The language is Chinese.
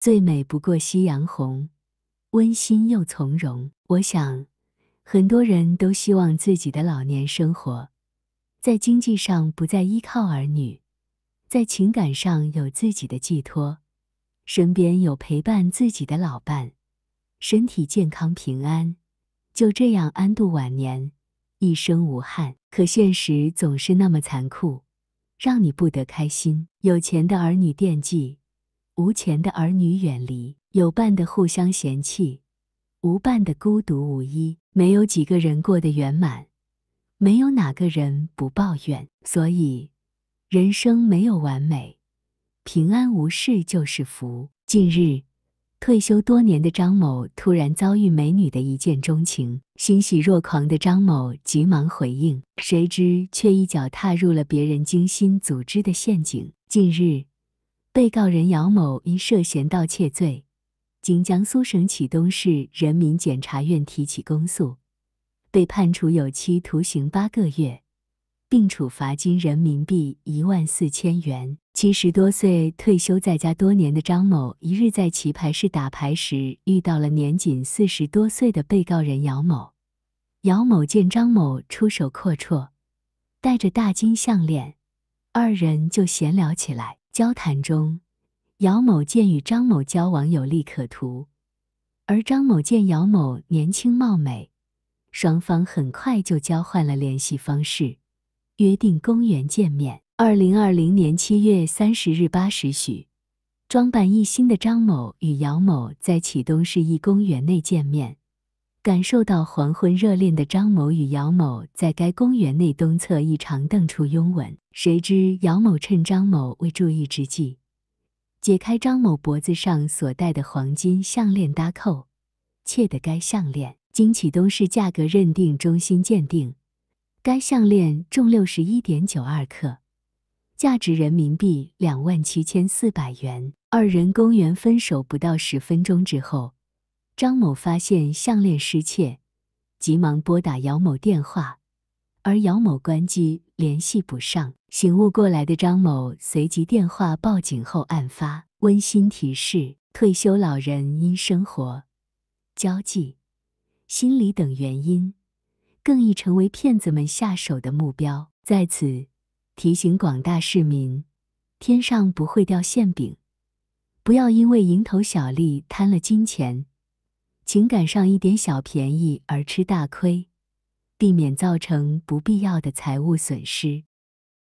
最美不过夕阳红，温馨又从容。我想，很多人都希望自己的老年生活，在经济上不再依靠儿女，在情感上有自己的寄托，身边有陪伴自己的老伴，身体健康平安，就这样安度晚年，一生无憾。可现实总是那么残酷，让你不得开心。有钱的儿女惦记。无钱的儿女远离，有伴的互相嫌弃，无伴的孤独无依，没有几个人过得圆满，没有哪个人不抱怨。所以，人生没有完美，平安无事就是福。近日，退休多年的张某突然遭遇美女的一见钟情，欣喜若狂的张某急忙回应，谁知却一脚踏入了别人精心组织的陷阱。近日。被告人姚某因涉嫌盗窃罪，经江苏省启东市人民检察院提起公诉，被判处有期徒刑八个月，并处罚金人民币一万四千元。七十多岁退休在家多年的张某，一日在棋牌室打牌时遇到了年仅四十多岁的被告人姚某。姚某见张某出手阔绰，戴着大金项链，二人就闲聊起来。交谈中，姚某见与张某交往有利可图，而张某见姚某年轻貌美，双方很快就交换了联系方式，约定公园见面。二零二零年七月三十日八时许，装扮一新的张某与姚某在启东市一公园内见面。感受到黄昏热恋的张某与姚某在该公园内东侧一长凳处拥吻，谁知姚某趁张某未注意之际，解开张某脖子上所戴的黄金项链搭扣，窃得该项链。经启东市价格认定中心鉴定，该项链重六十一点九二克，价值人民币两万七千四百元。二人公园分手不到十分钟之后。张某发现项链失窃，急忙拨打姚某电话，而姚某关机，联系不上。醒悟过来的张某随即电话报警，后案发。温馨提示：退休老人因生活、交际、心理等原因，更易成为骗子们下手的目标。在此提醒广大市民：天上不会掉馅饼，不要因为蝇头小利贪了金钱。情感上一点小便宜而吃大亏，避免造成不必要的财务损失。